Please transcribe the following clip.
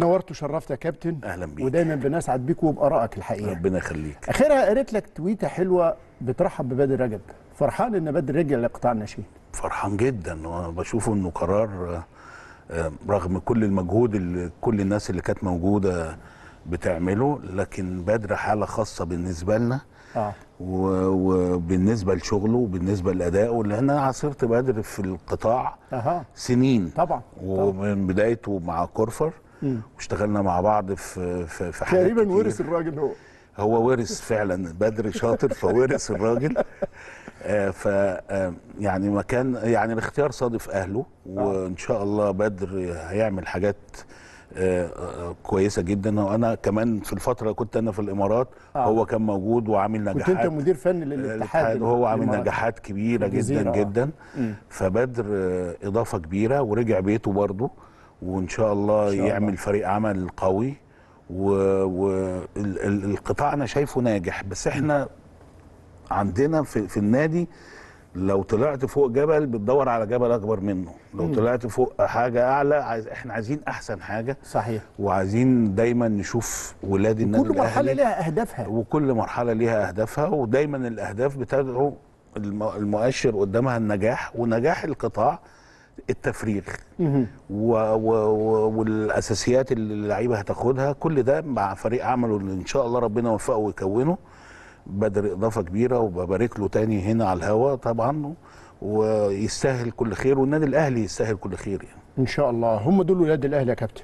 نورت وشرفت يا كابتن اهلا بيك ودايما بنسعد بيك وبارائك الحقيقه ربنا يخليك اخرها قريت لك تويته حلوه بترحب ببدر رجب فرحان ان بدر رجع لقطاع الناشئين فرحان جدا وانا انه قرار آه، رغم كل المجهود اللي كل الناس اللي كانت موجوده بتعمله لكن بدر حاله خاصه بالنسبه لنا آه. وبالنسبه لشغله وبالنسبه لادائه لان انا عاصرت بدر في القطاع أه. سنين طبعا ومن بدايته مع كورفر واشتغلنا مع بعض في في, في حاجات تقريبا ورث الراجل هو هو ورث فعلا بدر شاطر فورث الراجل آه، ف آه، يعني مكان يعني الاختيار صادف اهله آه. وان شاء الله بدر هيعمل حاجات آه، آه، آه، كويسه جدا وانا كمان في الفتره كنت انا في الامارات آه. هو كان موجود وعامل نجاحات كنت انت مدير فني للاتحاد وهو عامل نجاحات كبيره جدا آه. جدا م. فبدر اضافه كبيره ورجع بيته برضه وان شاء الله شاء يعمل الله. فريق عمل قوي والقطاع و... انا شايفه ناجح بس احنا عندنا في, في النادي لو طلعت فوق جبل بتدور على جبل اكبر منه لو مم. طلعت فوق حاجه اعلى عايز احنا عايزين احسن حاجه صحيح وعايزين دايما نشوف ولاد النادي كل مرحله ليها اهدافها وكل مرحله ليها اهدافها ودايما الاهداف بتدعو المؤشر قدامها النجاح ونجاح القطاع التفريغ و و والاساسيات اللي اللعيبه هتاخدها كل ده مع فريق عمله اللي ان شاء الله ربنا يوفقه ويكونه بدر اضافه كبيره وببارك له تاني هنا على الهوا طبعا ويستاهل كل خير والنادي الاهلي يستاهل كل خير يعني ان شاء الله هم دول ولاد الاهلي يا كابتن